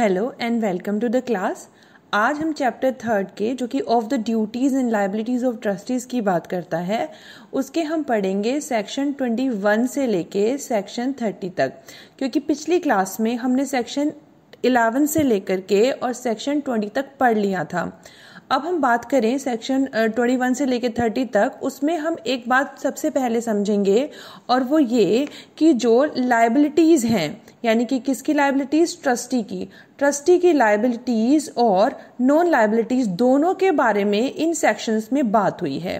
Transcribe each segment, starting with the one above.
Hello and welcome to the class आज हम chapter third के जो कि of the duties and liabilities of trustees की बात करता है उसके हम पढ़ेंगे सेक्शन 21 से लेके सेक्शन 30 तक क्योंकि पिछली क्लास में हमने सेक्शन 11 से लेकर के और सेक्शन 20 तक पढ़ लिया था अब हम बात करें सेक्शन 21 से लेकर 30 तक उसमें हम एक बात सबसे पहले समझेंगे और वो ये कि जो लाइबिलिटीज़ हैं यानी कि किसकी लाइबिलिटीज़ ट्रस्टी की ट्रस्टी की लाइबिलिटीज़ और नॉन लाइबिलिटीज़ दोनों के बारे में इन सेक्शंस में बात हुई है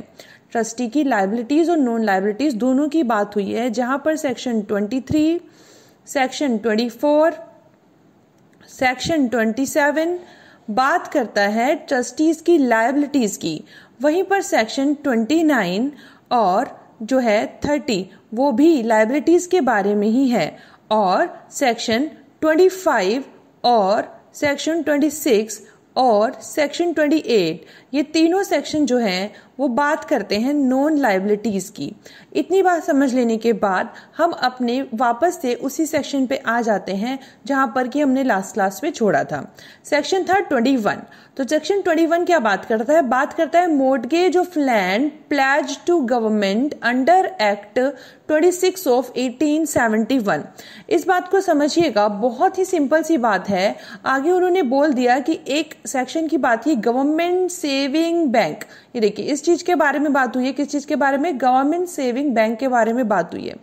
ट्रस्टी की लाइबिलिटीज़ और नॉन लाइबिलिटीज़ दोनों की बात हुई है जहाँ पर सेक्शन 23, सेक्शन 24, सेक्शन 27 बात करता है ट्रस्टीज़ की लाइबिलिटीज़ की वहीं पर सेक्शन 29 और जो है 30 वो भी लाइबिलिटीज़ के बारे में ही है और सेक्शन 25 और सेक्शन 26 और सेक्शन 28 ये तीनों सेक्शन जो हैं वो बात करते हैं नॉन लाइबिलिटीज़ की इतनी बात समझ लेने के बाद हम अपने वापस से उसी सेक्शन पे आ जाते हैं जहाँ पर कि हमने लास्ट क्लास में छोड़ा था सेक्शन था वन तो सेक्शन वन क्या बात करता है बात करता है mortgage of land pledge to government under act twenty six of eighteen seventy one इस बात को समझिएगा बहुत ही सिंपल सी बात है आगे उन्होंने बोल दिया कि एक सेक्शन की बात ही गवर्नमेंट से सेविंग बैंक ये देखिए इस चीज के बारे में बात हुई है किस चीज के बारे में गवर्नमेंट सेविंग बैंक के बारे में बात हुई है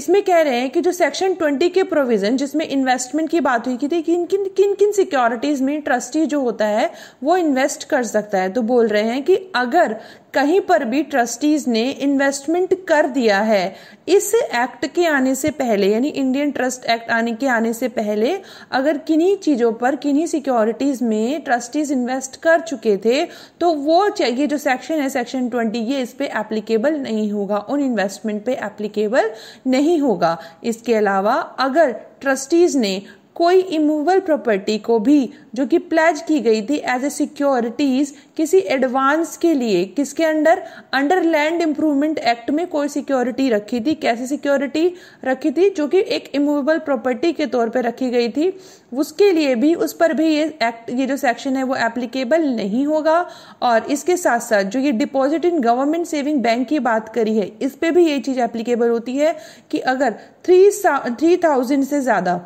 इसमें कह रहे हैं कि जो सेक्शन ट्वेंटी के प्रोविजन जिसमें इन्वेस्टमेंट की बात हुई थी किन किन किन किन सिक्योरिटीज में ट्रस्टी जो होता है वो इन्वेस्ट कर सकता है तो बोल रहे हैं कि अगर कहीं पर भी ट्रस्टीज ने इन्वेस्टमेंट कर दिया है इस एक्ट के आने से पहले यानी इंडियन ट्रस्ट एक्ट आने के आने से पहले अगर किन्हीं चीज़ों पर किन्हीं सिक्योरिटीज़ में ट्रस्टीज इन्वेस्ट कर चुके थे तो वो ये जो सेक्शन है सेक्शन ट्वेंटी ये इस पर एप्लीकेबल नहीं होगा उन इन्वेस्टमेंट पे एप्लीकेबल नहीं होगा इसके अलावा अगर ट्रस्टीज ने कोई इमूवल प्रॉपर्टी को भी जो कि प्लेज की गई थी एज ए सिक्योरिटीज किसी एडवांस के लिए किसके under under land improvement act में कोई सिक्योरिटी रखी थी कैसी सिक्योरिटी रखी थी जो कि एक इमूवेबल प्रॉपर्टी के तौर पर रखी गई थी उसके लिए भी उस पर भी ये एक्ट ये जो सेक्शन है वो एप्लीकेबल नहीं होगा और इसके साथ साथ जो ये deposit in government saving bank की बात करी है इस पर भी ये चीज़ एप्लीकेबल होती है कि अगर थ्री थ्री थाउजेंड से ज़्यादा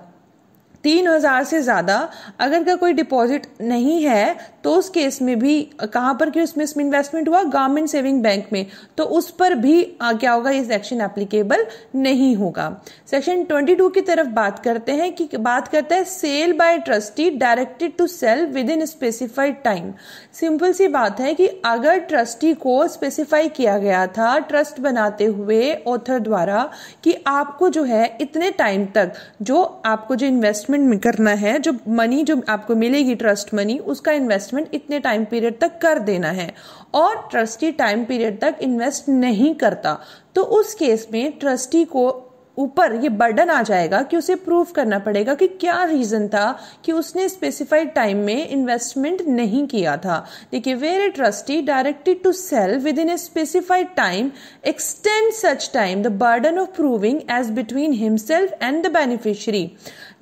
तीन हज़ार से ज़्यादा अगर का कोई डिपॉजिट नहीं है तो उस केस में भी कहाँ पर कि उसमें इसमें इन्वेस्टमेंट हुआ गवर्नमेंट सेविंग बैंक में तो उस पर भी आ, क्या होगा ये सेक्शन एप्लीकेबल नहीं होगा सेक्शन 22 की तरफ बात करते हैं कि बात करता है sale by trustee directed to sale within specified time simple सी बात है कि अगर ट्रस्टी को स्पेसिफाई किया गया था ट्रस्ट बनाते हुए ऑथर द्वारा कि आपको जो है इतने टाइम तक जो आपको जो इन्वेस्टमेंट इन्वेस्टमेंट में करना है जो मनी जो आपको मिलेगी ट्रस्ट मनी उसका इन्वेस्टमेंट इतने टाइम पीरियड तक कर देना है और ट्रस्टी टाइम पीरियड तक इन्वेस्ट नहीं करता तो उस केस में ट्रस्टी को ऊपर ये बर्डन आ जाएगा कि उसे प्रूफ करना पड़ेगा कि क्या रीज़न था कि उसने स्पेसिफाइड टाइम में इन्वेस्टमेंट नहीं किया था देखिए where a trustee directed to sale within a specified time extend such time the burden of proving as between himself and the beneficiary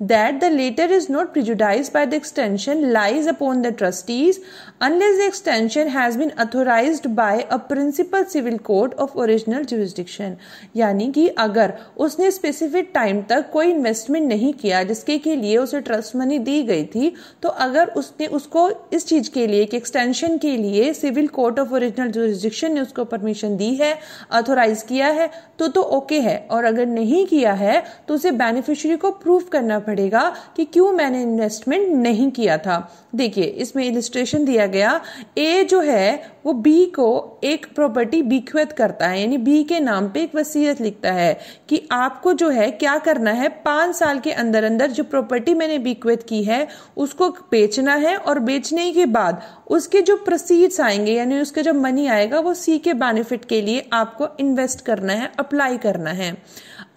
that the latter is not prejudiced by the extension lies upon the trustees unless the extension has been authorized by a principal civil court of original jurisdiction यानी कि अगर उसने specific time तक कोई investment नहीं किया जिसके के लिए उसे ट्रस्ट मनी दी गई थी तो अगर उसने उसको इस चीज के लिए कि एक्सटेंशन के लिए civil court of original jurisdiction ने उसको परमिशन दी है अथोराइज किया है तो तो ओके है और अगर नहीं किया है तो उसे बेनिफिशियरी को प्रूव करना पड़ेगा कि क्यों मैंने इन्वेस्टमेंट नहीं किया था देखिए इसमें इलिस्ट्रेशन दिया गया ए जो है वो बी को एक प्रॉपर्टी बीक्वेत करता है यानी बी के नाम पे एक वसीयत लिखता है कि आपको जो है क्या करना है पाँच साल के अंदर अंदर जो प्रॉपर्टी मैंने बीक्वेत की है उसको बेचना है और बेचने के बाद उसके जो प्रोसीड्स आएंगे यानी उसका जो मनी आएगा वो सी के बेनिफिट के लिए आपको इन्वेस्ट करना है अप्लाई करना है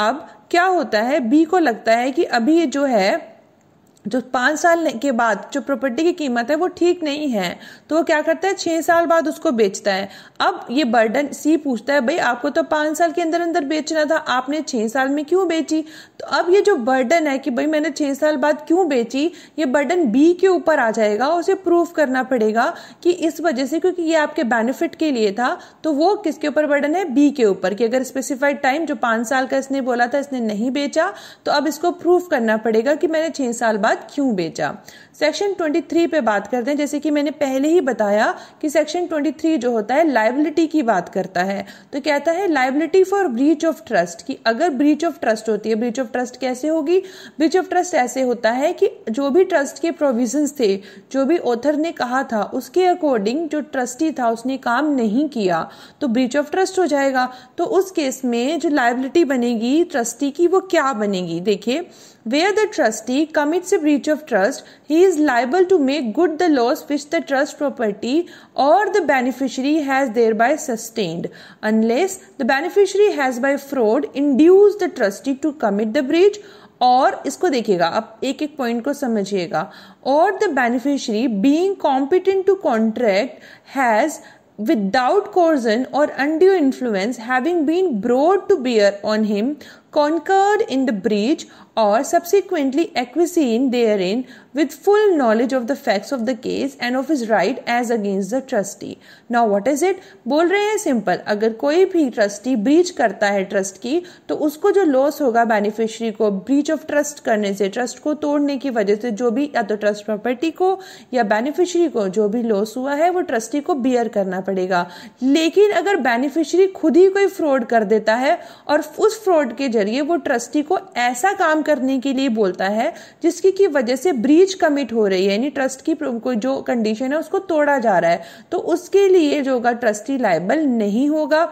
अब क्या होता है बी को लगता है कि अभी जो है जो पाँच साल के बाद जो प्रॉपर्टी की कीमत है वो ठीक नहीं है तो वो क्या करता है छः साल बाद उसको बेचता है अब ये बर्डन सी पूछता है भाई आपको तो पाँच साल के अंदर अंदर बेचना था आपने छः साल में क्यों बेची तो अब ये जो बर्डन है कि भाई मैंने छः साल बाद क्यों बेची ये बर्डन बी के ऊपर आ जाएगा उसे प्रूफ करना पड़ेगा कि इस वजह से क्योंकि ये आपके बेनिफिट के लिए था तो वो किसके ऊपर बर्डन है बी के ऊपर कि अगर स्पेसिफाइड टाइम जो पाँच साल का इसने बोला था इसने नहीं बेचा तो अब इसको प्रूफ करना पड़ेगा कि मैंने छः साल बाद बाद क्यों बेचा सेक्शन 23 पे बात करते हैं जैसे कि मैंने पहले ही बताया कि सेक्शन 23 जो होता है लाइबिलिटी की बात करता है तो कहता है liability for breach of trust कि अगर ब्रीच ऑफ ट्रस्ट होती है ब्रीच ऑफ ट्रस्ट कैसे होगी ब्रीच ऑफ ट्रस्ट ऐसे होता है कि जो भी ट्रस्ट के प्रोविजन थे जो भी ऑथर ने कहा था उसके अकॉर्डिंग जो ट्रस्टी था उसने काम नहीं किया तो ब्रीच ऑफ ट्रस्ट हो जाएगा तो उस केस में जो लाइबिलिटी बनेगी ट्रस्टी की वो क्या बनेगी देखिए Where the trustee commits a breach of trust, he is liable to make good the loss which the trust property or the beneficiary has thereby sustained, unless the beneficiary has by fraud induced the trustee to commit the breach और इसको देखिएगा आप एक एक point को समझिएगा और the beneficiary being competent to contract has without coercion or undue influence having been brought to bear on him concurred in the breach or subsequently acquiescing therein with full knowledge of the facts of the case and of his right as against the trustee. Now what is it? बोल रहे हैं simple अगर कोई भी trustee breach करता है trust की तो उसको जो लॉस होगा बेनिफिशियरी को ब्रीच ऑफ ट्रस्ट करने से ट्रस्ट को तोड़ने की वजह से जो भी या तो ट्रस्ट प्रॉपर्टी को या बेनिफिशियरी को जो भी लॉस हुआ है वो ट्रस्टी को बियर करना पड़ेगा लेकिन अगर बेनिफिशियरी खुद ही कोई फ्रॉड कर देता है और उस फ्रॉड के जरिए वो ट्रस्टी को ऐसा काम करने के लिए बोलता है जिसकी की वजह से ब्रीच कमिट हो रही है यानी ट्रस्ट की जो कंडीशन है उसको तोड़ा जा रहा है तो उसके लिए जो होगा ट्रस्टी लाइबल नहीं होगा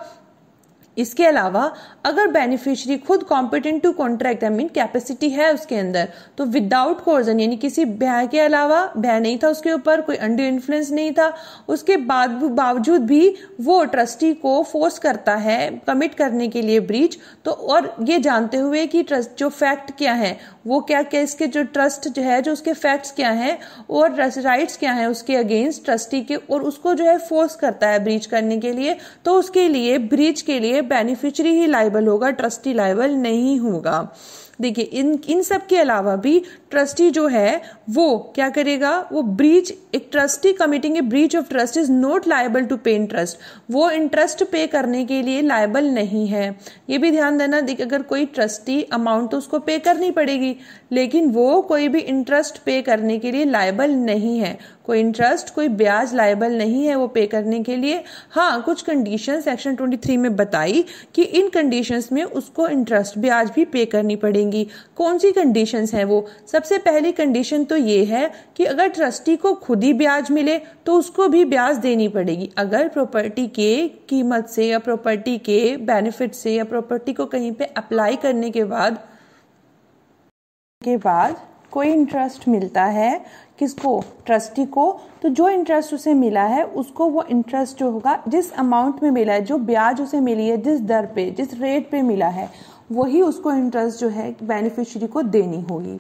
इसके अलावा अगर बेनिफिशियरी खुद competent to contract I mean capacity है उसके अंदर तो विदाउट कोर्जन यानी किसी ब्याह के अलावा ब्याह नहीं था उसके ऊपर कोई अंडर इन्फ्लुएंस नहीं था उसके बाद बावजूद भी वो ट्रस्टी को फोर्स करता है कमिट करने के लिए ब्रीच तो और ये जानते हुए कि ट्रस्ट जो फैक्ट क्या है वो क्या क्या इसके जो ट्रस्ट जो है जो उसके फैक्ट्स क्या हैं और राइट्स क्या है उसके अगेंस्ट ट्रस्टी के और उसको जो है फोर्स करता है ब्रीच करने के लिए तो उसके लिए ब्रीच के लिए बेनिफिशरी ही लाइबल होगा ट्रस्टी लाइबल नहीं होगा देखिए इन इन सब के अलावा भी ट्रस्टी जो है वो क्या करेगा वो ब्रीच एक trustee committing a breach of trust is not liable to pay interest वो इंटरेस्ट पे करने के लिए लाइबल नहीं है ये भी ध्यान देना देखिए अगर कोई ट्रस्टी अमाउंट तो उसको पे करनी पड़ेगी लेकिन वो कोई भी इंटरेस्ट पे करने के लिए लाइबल नहीं है कोई इंटरेस्ट कोई ब्याज लाइबल नहीं है वो पे करने के लिए हाँ कुछ कंडीशन सेक्शन ट्वेंटी में बताई कि इन कंडीशन में उसको इंटरेस्ट ब्याज भी पे करनी पड़ेगी होंगी कौन सी कंडीशन है वो सबसे पहली कंडीशन तो ये है कि अगर ट्रस्टी को खुद ही ब्याज मिले तो उसको भी ब्याज देनी पड़ेगी अगर प्रॉपर्टी के कीमत से या प्रॉपर्टी के बेनिफिट से या प्रॉपर्टी को कहीं पे अप्लाई करने के बाद के बाद कोई इंटरेस्ट मिलता है किसको ट्रस्टी को तो जो इंटरेस्ट उसे मिला है उसको वो इंटरेस्ट जो होगा जिस अमाउंट में मिला है जो ब्याज उसे मिली है जिस दर पे जिस रेट पे मिला है वही उसको इंटरेस्ट जो है बेनिफिशरी को देनी होगी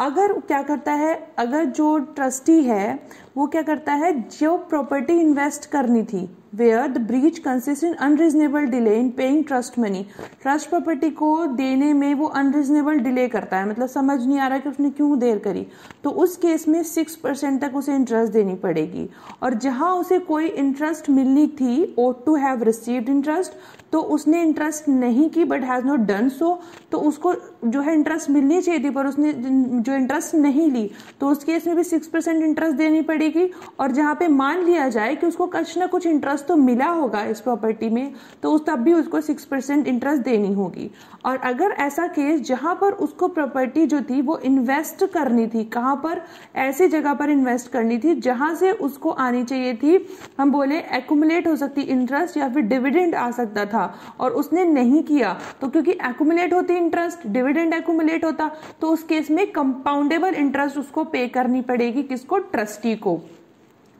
अगर क्या करता है अगर जो ट्रस्टी है वो क्या करता है जो प्रॉपर्टी इन्वेस्ट करनी थी where the breach consist in unreasonable delay in paying trust money trust property को देने में वो अनरीजनेबल डिले करता है मतलब समझ नहीं आ रहा कि उसने क्यों देर करी तो उस केस में सिक्स परसेंट तक उसे इंटरेस्ट देनी पड़ेगी और जहां उसे कोई इंटरेस्ट मिलनी थी ought to have receive interest तो उसने इंटरेस्ट नहीं की but has not done so तो उसको जो है इंटरेस्ट मिलनी चाहिए थी पर उसने जो इंटरेस्ट नहीं ली तो उस केस में भी सिक्स परसेंट इंटरेस्ट देनी पड़ेगी और जहां पे मान लिया जाए कि उसको कुछ ना कुछ इंटरेस्ट इंटरेस्ट तो मिला होगा इस प्रॉपर्टी में तो उस तब भी उसको सिक्स परसेंट इंटरेस्ट देनी होगी और अगर ऐसा केस जहां पर उसको प्रॉपर्टी जो थी वो इन्वेस्ट करनी थी कहां पर ऐसी जगह पर इन्वेस्ट करनी थी जहां से उसको आनी चाहिए थी हम बोले एकुमुलेट हो सकती इंटरेस्ट या फिर डिविडेंड आ सकता था और उसने नहीं किया तो क्योंकि एकुमुलेट होती इंटरेस्ट डिविडेंड एकुमुलेट होता तो उस केस में कंपाउंडेबल इंटरेस्ट उसको पे करनी पड़ेगी किसको ट्रस्टी को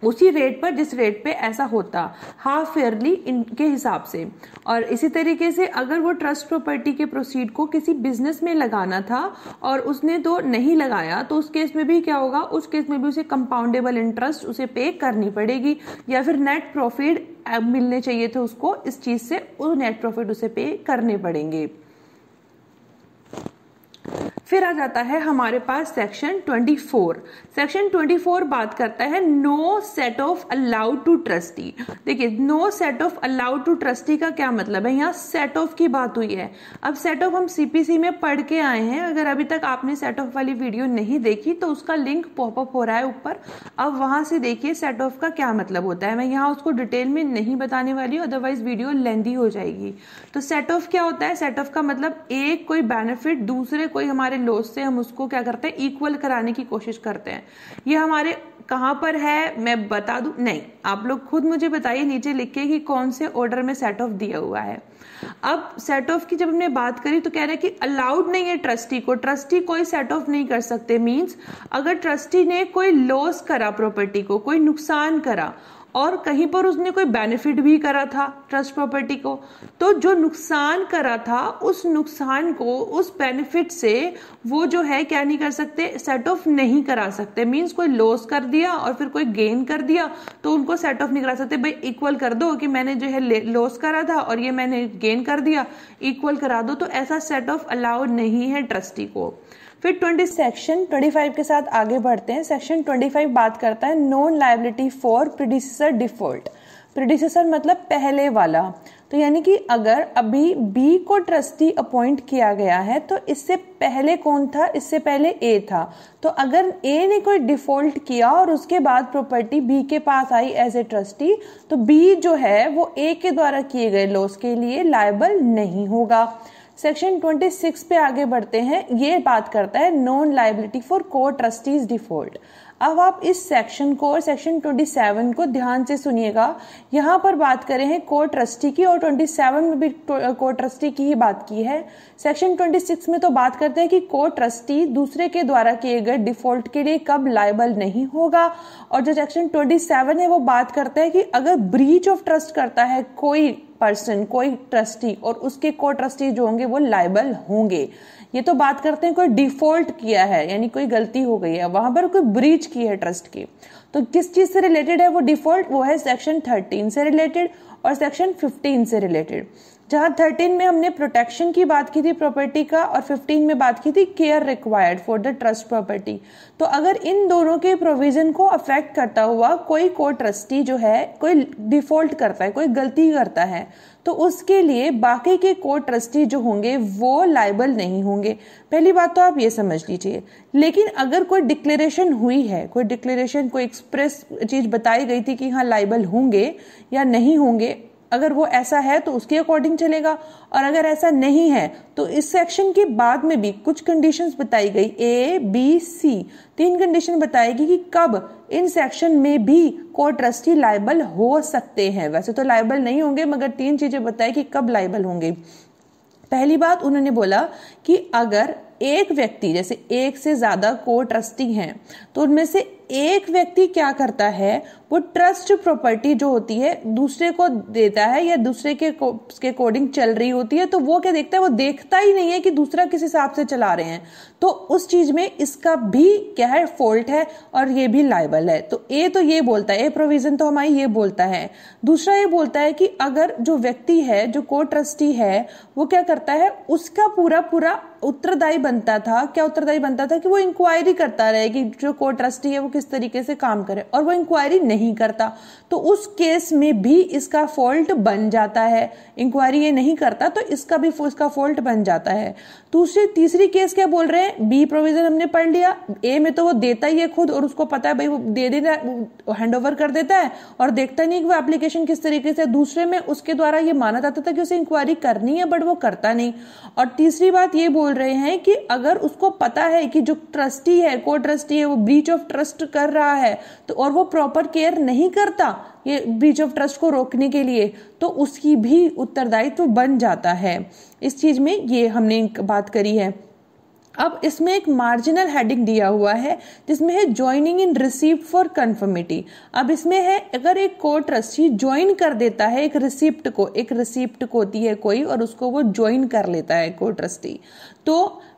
उसी रेट पर जिस रेट पे ऐसा होता हाफ फेयरली इनके हिसाब से और इसी तरीके से अगर वो ट्रस्ट प्रॉपर्टी के प्रोसीड को किसी बिजनेस में लगाना था और उसने तो नहीं लगाया तो उस केस में भी क्या होगा उस केस में भी उसे कंपाउंडेबल इंटरेस्ट उसे पे करनी पड़ेगी या फिर नेट प्रॉफिट मिलने चाहिए थे उसको इस चीज़ से वो नेट प्रॉफिट उसे पे करने पड़ेंगे फिर आ जाता है हमारे पास सेक्शन 24 सेक्शन 24 बात करता है no set off allowed to trustee देखिए no set off allowed to trustee का क्या मतलब है यहाँ सेट ऑफ की बात हुई है अब सेट ऑफ हम सीपीसी में पढ़ के आए हैं अगर अभी तक आपने सेट ऑफ वाली वीडियो नहीं देखी तो उसका लिंक पॉपअप हो रहा है ऊपर अब वहां से देखिए सेट ऑफ का क्या मतलब होता है मैं यहाँ उसको डिटेल में नहीं बताने वाली हूँ अदरवाइज वीडियो लेंदी हो जाएगी तो सेट ऑफ क्या होता है सेट ऑफ का मतलब एक कोई बेनिफिट दूसरे कोई हमारे एंड लॉस से हम उसको क्या करते हैं इक्वल कराने की कोशिश करते हैं ये हमारे कहाँ पर है मैं बता दूँ नहीं आप लोग खुद मुझे बताइए नीचे लिख के कि कौन से ऑर्डर में सेट ऑफ दिया हुआ है अब सेट ऑफ की जब हमने बात करी तो कह रहे हैं कि अलाउड नहीं है ट्रस्टी को ट्रस्टी कोई सेट ऑफ नहीं कर सकते मींस अगर ट्रस्टी ने कोई लॉस करा प्रॉपर्टी को कोई नुकसान करा और कहीं पर उसने कोई बेनिफिट भी करा था ट्रस्ट प्रॉपर्टी को तो जो नुकसान करा था उस नुकसान को उस बेनिफिट से वो जो है क्या नहीं कर सकते सेट ऑफ नहीं करा सकते मींस कोई लॉस कर दिया और फिर कोई गेन कर दिया तो उनको सेट ऑफ नहीं करा सकते भाई इक्वल कर दो कि मैंने जो है लॉस करा था और ये मैंने गेन कर दिया इक्वल करा दो तो ऐसा सेट ऑफ अलाउड नहीं है ट्रस्टी को फिर ट्वेंटी सेक्शन ट्वेंटी फाइव के साथ आगे बढ़ते हैं सेक्शन ट्वेंटी फाइव बात करता है non liability for producer default producer मतलब पहले वाला तो यानी कि अगर अभी बी को ट्रस्टी अपॉइंट किया गया है तो इससे पहले कौन था इससे पहले ए था तो अगर ए ने कोई डिफॉल्ट किया और उसके बाद प्रॉपर्टी बी के पास आई एज ए ट्रस्टी तो बी जो है वो ए के द्वारा किए गए लॉस के लिए लाइबल नहीं होगा सेक्शन 26 पे आगे बढ़ते हैं ये बात करता है non liability for co trustees default अब आप इस सेक्शन को और सेक्शन 27 को ध्यान से सुनिएगा यहाँ पर बात करें हैं को ट्रस्टी की और 27 में भी तो, को ट्रस्टी की ही बात की है सेक्शन 26 में तो बात करते हैं कि को ट्रस्टी दूसरे के द्वारा किए गए डिफॉल्ट के लिए कब लाइबल नहीं होगा और जो सेक्शन 27 है वो बात करते हैं कि अगर ब्रीच ऑफ ट्रस्ट करता है कोई पर्सन कोई ट्रस्टी और उसके को ट्रस्टी जो होंगे वो लाइबल होंगे ये तो बात करते हैं कोई डिफॉल्ट किया है यानी कोई गलती हो गई है वहां पर कोई ब्रीच की है ट्रस्ट की तो किस चीज से रिलेटेड है वो डिफॉल्ट वो है सेक्शन थर्टीन से रिलेटेड और सेक्शन फिफ्टीन से रिलेटेड जहां थर्टीन में हमने प्रोटेक्शन की बात की थी प्रॉपर्टी का और फिफ्टीन में बात की थी care required for the trust property तो अगर इन दोनों के प्रोविजन को अफेक्ट करता हुआ कोई को ट्रस्टी जो है कोई डिफॉल्ट करता है कोई गलती करता है तो उसके लिए बाकी के को ट्रस्टी जो होंगे वो लाइबल नहीं होंगे पहली बात तो आप ये समझ लीजिए लेकिन अगर कोई डिक्लेरेशन हुई है कोई डिक्लेरेशन कोई एक्सप्रेस चीज़ बताई गई थी कि हाँ लाइबल होंगे या नहीं होंगे अगर वो ऐसा है तो उसके अकॉर्डिंग चलेगा और अगर ऐसा नहीं है तो इस सेक्शन के बाद में भी कुछ कंडीशंस बताई गई ए बी सी तीन कंडीशन बताएगी कि कब इन सेक्शन में भी को ट्रस्टी लाइबल हो सकते हैं वैसे तो लाइबल नहीं होंगे मगर तीन चीज़ें बताई कि कब लाइबल होंगे पहली बात उन्होंने बोला कि अगर एक व्यक्ति जैसे एक से ज़्यादा को ट्रस्टी हैं तो उनमें से एक व्यक्ति क्या करता है वो ट्रस्ट प्रॉपर्टी जो होती है दूसरे को देता है या दूसरे के उसके अकॉर्डिंग चल रही होती है तो वो क्या देखता है वो देखता ही नहीं है कि दूसरा किस हिसाब से चला रहे हैं तो उस चीज में इसका भी क्या है फॉल्ट है और ये भी लाइबल है तो ए तो ये बोलता है ए प्रोविजन तो हमारी ये बोलता है दूसरा ये बोलता है कि अगर जो व्यक्ति है जो को ट्रस्टी है वो क्या करता है उसका पूरा पूरा उत्तरदायी बनता था क्या उत्तरदायी बनता था कि वो इंक्वायरी करता रहे कि जो को ट्रस्टी है वो किस तरीके से काम करे और वो इंक्वायरी नहीं नहीं करता तो उस केस में भी इसका फॉल्ट बन जाता है इंक्वायरी ये नहीं करता तो इसका भी इसका फॉल्ट बन जाता है दूसरी तीसरी केस क्या बोल रहे हैं बी प्रोविजन हमने पढ़ लिया ए में तो वो देता ही है खुद और उसको पता है भाई वो दे देना हैंड ओवर कर देता है और देखता नहीं कि वो एप्लीकेशन किस तरीके से दूसरे में उसके द्वारा ये माना जाता था कि उसे इंक्वायरी करनी है बट वो करता नहीं और तीसरी बात ये बोल रहे हैं कि अगर उसको पता है कि जो ट्रस्टी है को ट्रस्टी है वो ब्रीच ऑफ ट्रस्ट कर रहा है तो और वो प्रॉपर केयर केयर नहीं करता ये ब्रीच ऑफ ट्रस्ट को रोकने के लिए तो उसकी भी उत्तरदायित्व बन जाता है इस चीज़ में ये हमने बात करी है अब इसमें एक मार्जिनल हेडिंग दिया हुआ है जिसमें है joining in receipt for conformity अब इसमें है अगर एक को ट्रस्टी ज्वाइन कर देता है एक रिसिप्ट को एक रिसिप्ट को होती है कोई और उसको वो ज्वाइन कर लेता है को ट्रस्टी तो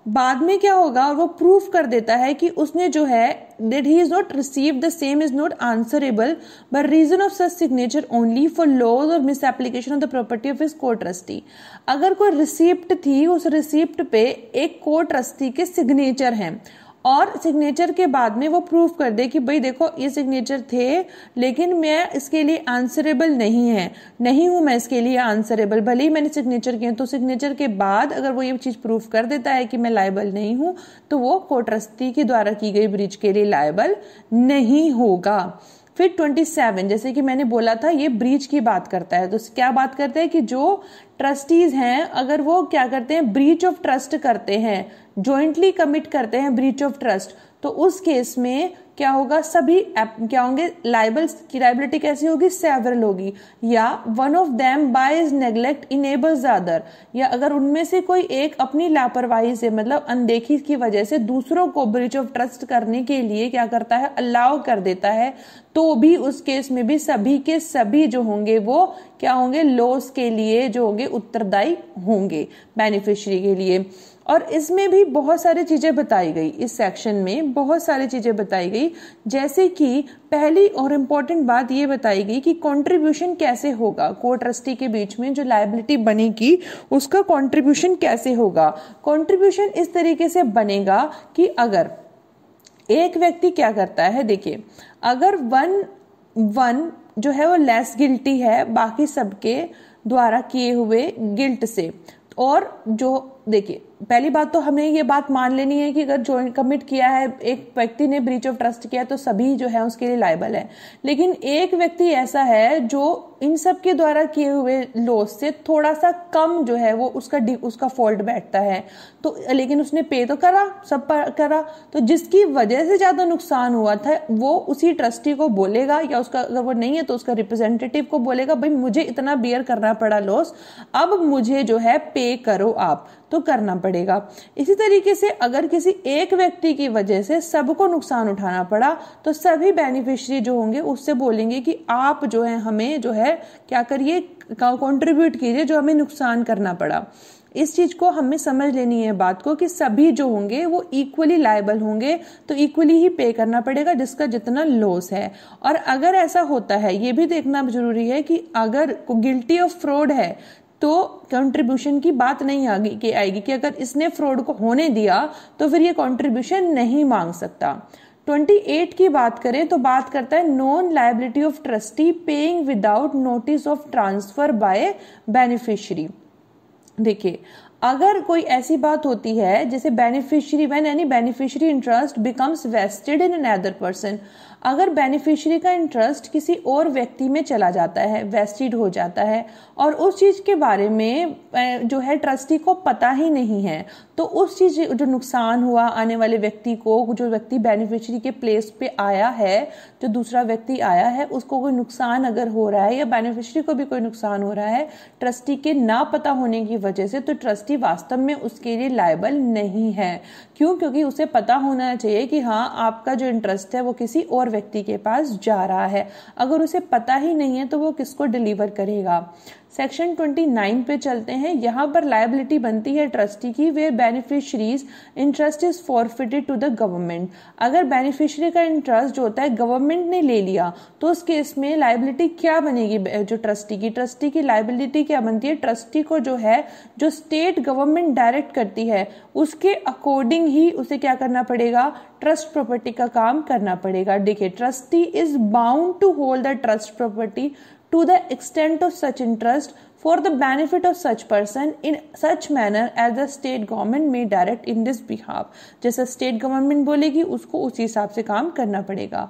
बाद में क्या होगा और वो प्रूफ कर देता है कि उसने जो है that he is not receive the same is not answerable but reason of such signature only for loss और misapplication of the property of his co trustee अगर कोई रिसिप्ट थी उस रिसिप्ट पे एक को ट्रस्टी के सिग्नेचर हैं और सिग्नेचर के बाद में वो प्रूफ कर दे कि भाई देखो ये सिग्नेचर थे लेकिन मैं इसके लिए आंसरेबल नहीं है नहीं हूं मैं इसके लिए आंसरेबल भले ही मैंने सिग्नेचर किए तो सिग्नेचर के बाद अगर वो ये चीज़ प्रूफ कर देता है कि मैं लाइबल नहीं हूँ तो वो ट्रस्टी के द्वारा की गई ब्रिज के लिए लाइबल नहीं होगा फिर 27 जैसे कि मैंने बोला था ये ब्रीच की बात करता है तो क्या बात करते हैं कि जो ट्रस्टीज हैं अगर वो क्या करते हैं ब्रीच ऑफ ट्रस्ट करते हैं ज्वाइंटली कमिट करते हैं ब्रीच ऑफ ट्रस्ट तो उस केस में क्या होगा सभी क्या होंगे लाइबल्स की लाइबिलिटी कैसी होगी सेवरल होगी या one of them by his neglect enables other या अगर उनमें से कोई एक अपनी लापरवाही से मतलब अनदेखी की वजह से दूसरों को ब्रिज ऑफ ट्रस्ट करने के लिए क्या करता है अलाउ कर देता है तो भी उस केस में भी सभी के सभी जो होंगे वो क्या होंगे लॉस के लिए जो होंगे उत्तरदायी होंगे बेनिफिशरी के लिए और इसमें भी बहुत सारी चीज़ें बताई गई इस सेक्शन में बहुत सारी चीज़ें बताई गई जैसे कि पहली और इम्पॉर्टेंट बात ये बताई गई कि कंट्रीब्यूशन कैसे होगा को ट्रस्टी के बीच में जो लाइबिलिटी बनेगी उसका कंट्रीब्यूशन कैसे होगा कंट्रीब्यूशन इस तरीके से बनेगा कि अगर एक व्यक्ति क्या करता है देखिए अगर वन वन जो है वो लेस गिल्टी है बाकी सबके द्वारा किए हुए गिल्ट से और जो देखिए पहली बात तो हमें ये बात मान लेनी है कि अगर जॉइंट कमिट किया है एक व्यक्ति ने ब्रीच ऑफ ट्रस्ट किया तो सभी जो है उसके लिए लाइबल है लेकिन एक व्यक्ति ऐसा है जो इन सब के द्वारा किए हुए लॉस से थोड़ा सा कम जो है वो उसका उसका फॉल्ट बैठता है तो लेकिन उसने पे तो करा सब करा तो जिसकी वजह से ज़्यादा नुकसान हुआ था वो उसी ट्रस्टी को बोलेगा या उसका अगर वो नहीं है तो उसका रिप्रेजेंटेटिव को बोलेगा भाई मुझे इतना बियर करना पड़ा लॉस अब मुझे जो है पे करो आप तो करना पड़ेगा पड़ेगा इसी तरीके से अगर किसी एक व्यक्ति की वजह से सबको नुकसान उठाना पड़ा तो सभी बेनिफिशरी जो होंगे उससे बोलेंगे कि आप जो है हमें जो है क्या करिए कॉन्ट्रीब्यूट कीजिए जो हमें नुकसान करना पड़ा इस चीज़ को हमें समझ लेनी है बात को कि सभी जो होंगे वो इक्वली लाइबल होंगे तो इक्वली ही पे करना पड़ेगा जिसका जितना लॉस है और अगर ऐसा होता है ये भी देखना जरूरी है कि अगर गिल्टी ऑफ फ्रॉड है तो कंट्रीब्यूशन की बात नहीं आगे कि आएगी कि अगर इसने फ्रॉड को होने दिया तो फिर ये कंट्रीब्यूशन नहीं मांग सकता 28 की बात करें तो बात करता है non liability of trustee paying without notice of transfer by beneficiary देखिए अगर कोई ऐसी बात होती है जैसे beneficiary when any beneficiary interest becomes vested in another person अगर बेनिफिशियरी का इंटरेस्ट किसी और व्यक्ति में चला जाता है वेस्टिड हो जाता है और उस चीज़ के बारे में जो है ट्रस्टी को पता ही नहीं है तो उस चीज़ जो नुकसान हुआ आने वाले व्यक्ति को जो व्यक्ति बेनिफिशियरी के प्लेस पे आया है जो दूसरा व्यक्ति आया है उसको कोई नुकसान अगर हो रहा है या बेनिफिशियरी को भी कोई नुकसान हो रहा है ट्रस्टी के ना पता होने की वजह से तो ट्रस्टी वास्तव में उसके लिए लाइबल नहीं है क्यों क्योंकि उसे पता होना चाहिए कि हाँ आपका जो इंटरेस्ट है वो किसी और व्यक्ति के पास जा रहा है अगर उसे पता ही नहीं है तो वो किसको डिलीवर करेगा सेक्शन 29 पे चलते हैं यहाँ पर लाइबिलिटी बनती है ट्रस्टी की where beneficiary's interest is forfeited to the government अगर बेनिफिशरी का इंटरेस्ट जो होता है गवर्नमेंट ने ले लिया तो उस केस में लाइबिलिटी क्या बनेगी जो ट्रस्टी की ट्रस्टी की लाइबिलिटी क्या बनती है ट्रस्टी को जो है जो स्टेट गवर्नमेंट डायरेक्ट करती है उसके अकॉर्डिंग ही उसे क्या करना पड़ेगा ट्रस्ट प्रॉपर्टी का काम करना पड़ेगा देखिए trustee is bound to hold the trust property to the extent of such interest for the benefit of such person in such manner as the state government may direct in this behalf जैसा state government बोलेगी उसको उसी हिसाब से काम करना पड़ेगा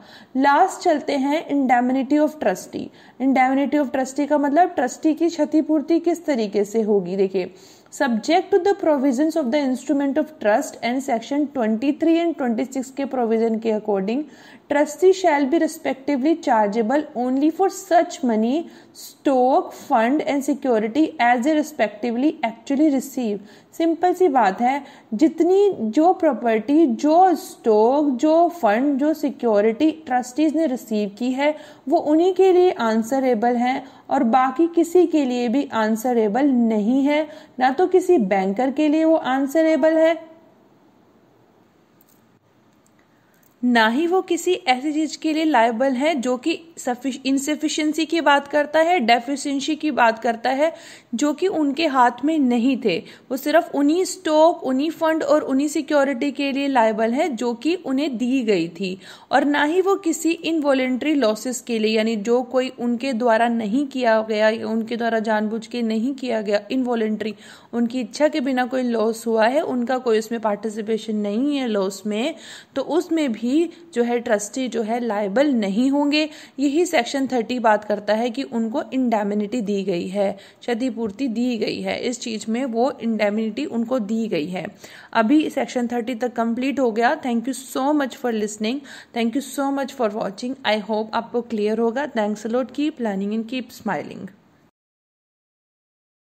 last चलते हैं indemnity of trustee indemnity of trustee का मतलब ट्रस्टी की क्षतिपूर्ति किस तरीके से होगी देखिए subject to the provision of the instrument of trust and section 23 and 26 के प्रोविजन के according trustee shall be respectively chargeable only for such money stock fund and security as a respectively actually receive simple सी बात है जितनी जो property जो stock जो fund जो सिक्योरिटी ट्रस्टीज ने रिसीव की है वो उन्हीं के लिए आंसरेबल है और बाकी किसी के लिए भी आंसरेबल नहीं है ना तो किसी बैंकर के लिए वो आंसरेबल है ना ही वो किसी ऐसी चीज के लिए लाइबल है जो कि इनसेफिशिएंसी की बात करता है डेफिशिएंसी की बात करता है जो कि उनके हाथ में नहीं थे वो सिर्फ उन्हीं स्टॉक उन्हीं फंड और उन्हीं सिक्योरिटी के लिए लाइबल है जो कि उन्हें दी गई थी और ना ही वो किसी इनवॉलेंट्री लॉसेस के लिए यानी जो कोई उनके द्वारा नहीं किया गया उनके द्वारा जानबूझ के नहीं किया गया इनवॉलेंट्री उनकी इच्छा के बिना कोई लॉस हुआ है उनका कोई उसमें पार्टिसिपेशन नहीं है लॉस में तो उसमें भी भी जो है ट्रस्टी जो है लाइबल नहीं होंगे यही सेक्शन थर्टी बात करता है कि उनको इंडेमिनिटी दी गई है क्षतिपूर्ति दी गई है इस चीज़ में वो इंडेमिनिटी उनको दी गई है अभी सेक्शन थर्टी तक कंप्लीट हो गया thank you so much for listening thank you so much for watching I hope आपको क्लियर होगा thanks a lot keep learning and keep smiling